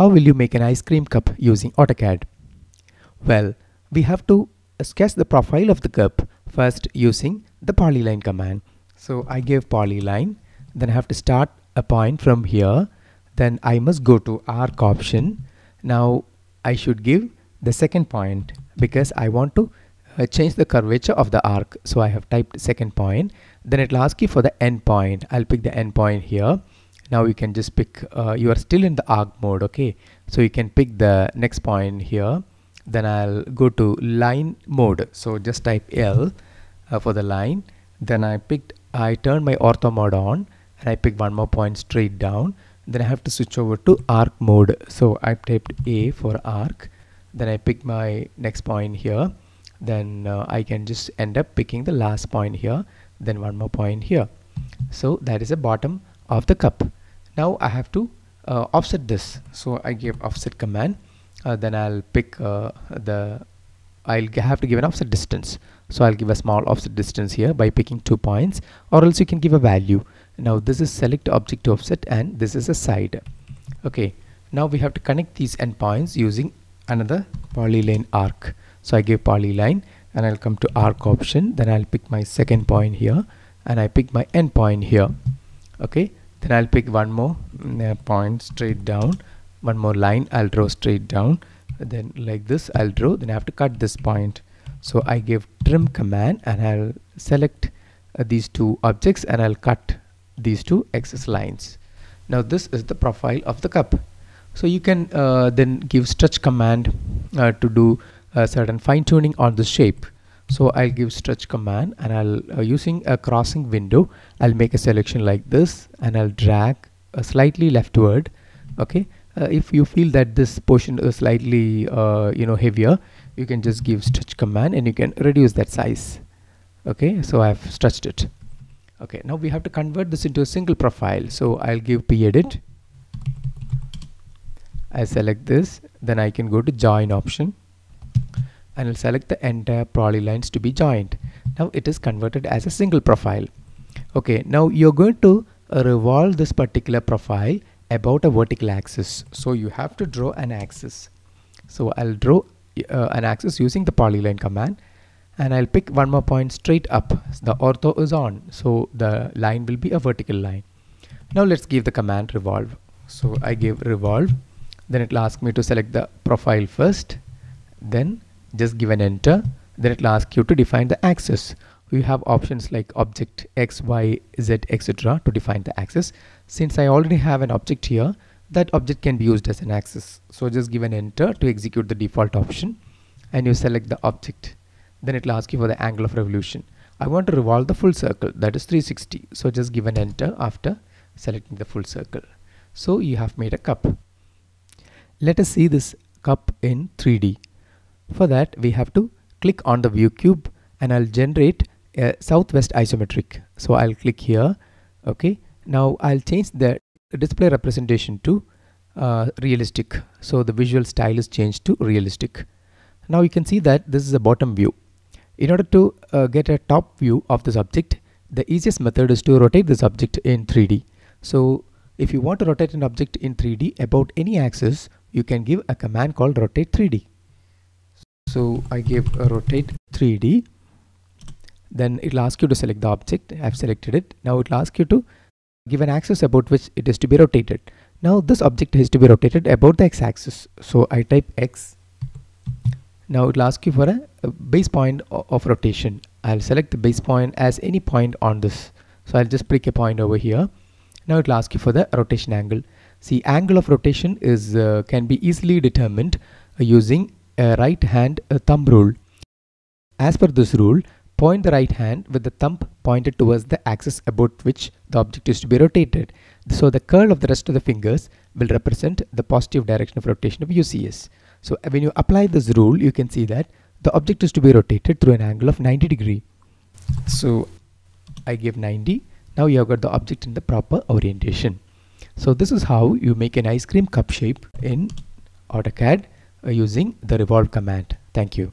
How will you make an ice cream cup using AutoCAD? Well, we have to sketch the profile of the cup first using the polyline command. So I give polyline, then I have to start a point from here, then I must go to arc option. Now I should give the second point because I want to uh, change the curvature of the arc. So I have typed second point, then it will ask you for the end point. I'll pick the end point here now you can just pick uh, you are still in the arc mode okay so you can pick the next point here then I'll go to line mode so just type L uh, for the line then I picked I turned my ortho mode on and I pick one more point straight down then I have to switch over to arc mode so I typed A for arc then I pick my next point here then uh, I can just end up picking the last point here then one more point here so that is the bottom of the cup now I have to uh, offset this so I give offset command uh, then I'll pick uh, the I'll have to give an offset distance so I'll give a small offset distance here by picking two points or else you can give a value now this is select object to offset and this is a side okay now we have to connect these endpoints using another polyline arc so I give polyline and I'll come to arc option then I'll pick my second point here and I pick my endpoint here okay then I'll pick one more mm, point straight down one more line I'll draw straight down then like this I'll draw then I have to cut this point so I give trim command and I'll select uh, these two objects and I'll cut these two excess lines now this is the profile of the cup so you can uh, then give stretch command uh, to do a certain fine tuning on the shape so I'll give stretch command and I'll uh, using a crossing window I'll make a selection like this and I'll drag a slightly leftward okay uh, if you feel that this portion is slightly uh, you know heavier you can just give stretch command and you can reduce that size okay so I've stretched it okay now we have to convert this into a single profile so I'll give P edit. I select this then I can go to join option and I'll select the entire polylines to be joined. Now it is converted as a single profile. Okay, now you're going to uh, revolve this particular profile about a vertical axis. So you have to draw an axis. So I'll draw uh, an axis using the polyline command and I'll pick one more point straight up. The ortho is on, so the line will be a vertical line. Now let's give the command revolve. So I give revolve, then it'll ask me to select the profile first, then just give an enter then it will ask you to define the axis you have options like object x y z etc to define the axis since i already have an object here that object can be used as an axis so just give an enter to execute the default option and you select the object then it will ask you for the angle of revolution i want to revolve the full circle that is 360 so just give an enter after selecting the full circle so you have made a cup let us see this cup in 3d for that we have to click on the view cube and I'll generate a southwest isometric. So I'll click here. Okay. Now I'll change the display representation to uh, realistic. So the visual style is changed to realistic. Now you can see that this is a bottom view. In order to uh, get a top view of this object, the easiest method is to rotate this object in 3D. So if you want to rotate an object in 3D about any axis, you can give a command called rotate 3D so I give a rotate 3D then it'll ask you to select the object I've selected it now it'll ask you to give an axis about which it is to be rotated now this object is to be rotated about the x-axis so I type X now it'll ask you for a, a base point of rotation I'll select the base point as any point on this so I'll just pick a point over here now it'll ask you for the rotation angle see angle of rotation is uh, can be easily determined uh, using right hand thumb rule. As per this rule, point the right hand with the thumb pointed towards the axis about which the object is to be rotated. So the curl of the rest of the fingers will represent the positive direction of rotation of UCS. So when you apply this rule, you can see that the object is to be rotated through an angle of 90 degree. So I give 90. Now you have got the object in the proper orientation. So this is how you make an ice cream cup shape in AutoCAD. Uh, using the revolve command. Thank you.